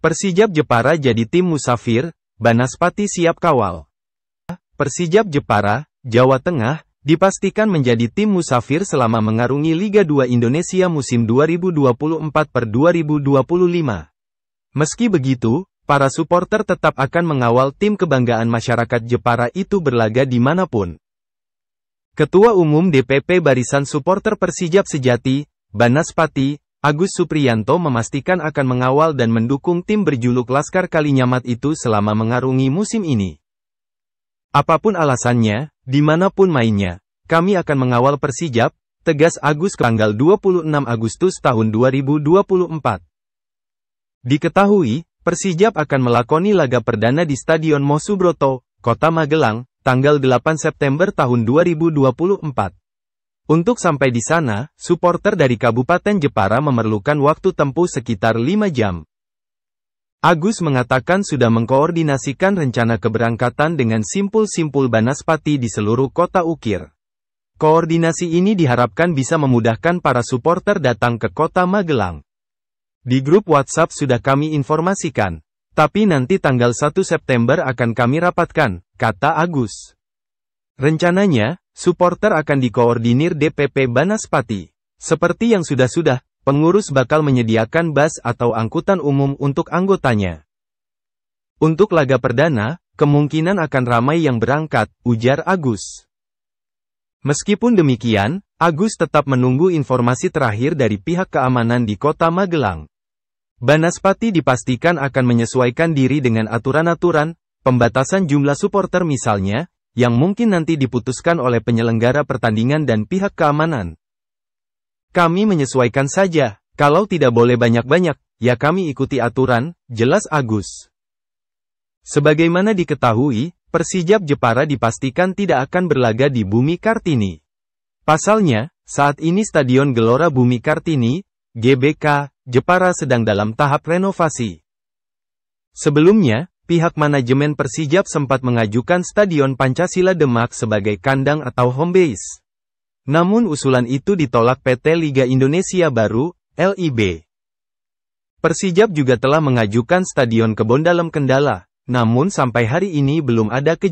Persijab Jepara jadi tim musafir, Banaspati siap kawal. Persijab Jepara, Jawa Tengah, dipastikan menjadi tim musafir selama mengarungi Liga 2 Indonesia musim 2024 per 2025. Meski begitu, para supporter tetap akan mengawal tim kebanggaan masyarakat Jepara itu berlaga dimanapun. Ketua Umum DPP Barisan Supporter Persijab Sejati, Banaspati, Agus Supriyanto memastikan akan mengawal dan mendukung tim berjuluk Laskar Kalinyamat itu selama mengarungi musim ini. Apapun alasannya, dimanapun mainnya, kami akan mengawal Persijap, tegas Agus ke tanggal 26 Agustus tahun 2024. Diketahui, Persijap akan melakoni laga perdana di Stadion Mosubroto, Kota Magelang, tanggal 8 September tahun 2024. Untuk sampai di sana, supporter dari Kabupaten Jepara memerlukan waktu tempuh sekitar 5 jam. Agus mengatakan sudah mengkoordinasikan rencana keberangkatan dengan simpul-simpul Banaspati di seluruh kota Ukir. Koordinasi ini diharapkan bisa memudahkan para supporter datang ke kota Magelang. Di grup WhatsApp sudah kami informasikan, tapi nanti tanggal 1 September akan kami rapatkan, kata Agus. Rencananya, supporter akan dikoordinir DPP Banaspati. Seperti yang sudah-sudah, pengurus bakal menyediakan bus atau angkutan umum untuk anggotanya. Untuk laga perdana, kemungkinan akan ramai yang berangkat, ujar Agus. Meskipun demikian, Agus tetap menunggu informasi terakhir dari pihak keamanan di kota Magelang. Banaspati dipastikan akan menyesuaikan diri dengan aturan-aturan, pembatasan jumlah supporter misalnya, yang mungkin nanti diputuskan oleh penyelenggara pertandingan dan pihak keamanan. Kami menyesuaikan saja, kalau tidak boleh banyak-banyak, ya kami ikuti aturan, jelas Agus. Sebagaimana diketahui, Persijap Jepara dipastikan tidak akan berlaga di Bumi Kartini. Pasalnya, saat ini Stadion Gelora Bumi Kartini, GBK, Jepara sedang dalam tahap renovasi. Sebelumnya, pihak manajemen Persijap sempat mengajukan Stadion Pancasila Demak sebagai kandang atau home base. Namun usulan itu ditolak PT Liga Indonesia Baru, LIB. Persijap juga telah mengajukan Stadion Kebon dalam kendala, namun sampai hari ini belum ada kejadian.